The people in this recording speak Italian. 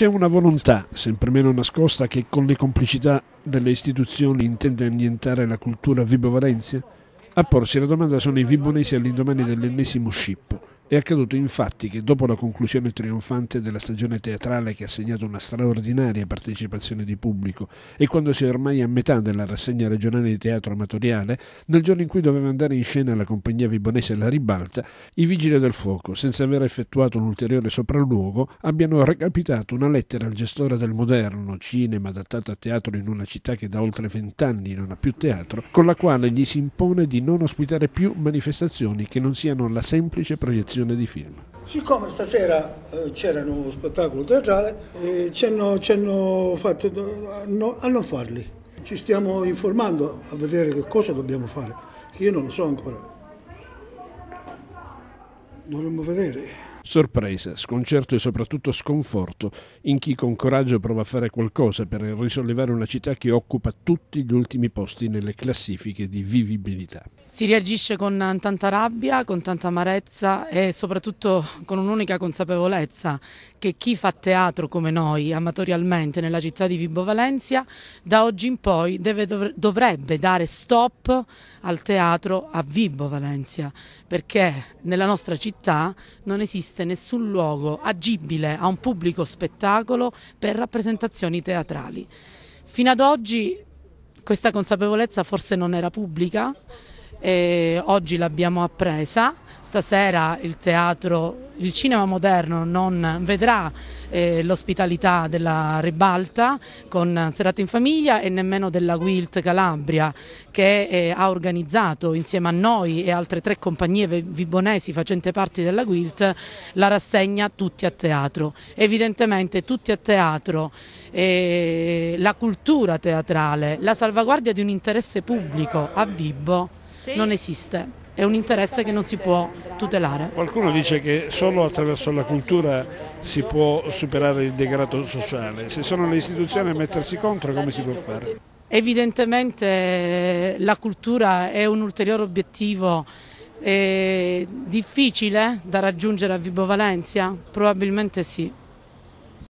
C'è una volontà, sempre meno nascosta, che con le complicità delle istituzioni intende annientare la cultura Vibo vibovarense? A porsi la domanda sono i vibonesi all'indomani dell'ennesimo scippo è accaduto infatti che dopo la conclusione trionfante della stagione teatrale che ha segnato una straordinaria partecipazione di pubblico e quando si è ormai a metà della rassegna regionale di teatro amatoriale, nel giorno in cui doveva andare in scena la compagnia vibonese La Ribalta, i vigili del fuoco, senza aver effettuato un ulteriore sopralluogo, abbiano recapitato una lettera al gestore del moderno cinema adattato a teatro in una città che da oltre vent'anni non ha più teatro, con la quale gli si impone di non ospitare più manifestazioni che non siano la semplice proiezione produzione di film. Siccome stasera eh, c'era uno spettacolo teatrale, eh, ci hanno fatto eh, no, a non farli. Ci stiamo informando a vedere che cosa dobbiamo fare, che io non lo so ancora. Dovremmo vedere. Sorpresa, sconcerto e soprattutto sconforto in chi con coraggio prova a fare qualcosa per risollevare una città che occupa tutti gli ultimi posti nelle classifiche di vivibilità. Si reagisce con tanta rabbia, con tanta amarezza e soprattutto con un'unica consapevolezza che chi fa teatro come noi amatorialmente nella città di Vibo Valencia da oggi in poi deve, dovrebbe dare stop al teatro a Vibo Valencia perché nella nostra città non esiste esiste nessun luogo agibile a un pubblico spettacolo per rappresentazioni teatrali. Fino ad oggi questa consapevolezza forse non era pubblica, oggi l'abbiamo appresa stasera il teatro, il cinema moderno non vedrà eh, l'ospitalità della Ribalta con Serata in Famiglia e nemmeno della Wilt Calabria che eh, ha organizzato insieme a noi e altre tre compagnie vibonesi facenti parte della Wilt la rassegna Tutti a Teatro. Evidentemente Tutti a Teatro, eh, la cultura teatrale, la salvaguardia di un interesse pubblico a Vibbo non esiste è un interesse che non si può tutelare. Qualcuno dice che solo attraverso la cultura si può superare il degrado sociale, se sono le istituzioni a mettersi contro come si può fare? Evidentemente eh, la cultura è un ulteriore obiettivo eh, difficile da raggiungere a Vibo Valencia? Probabilmente sì.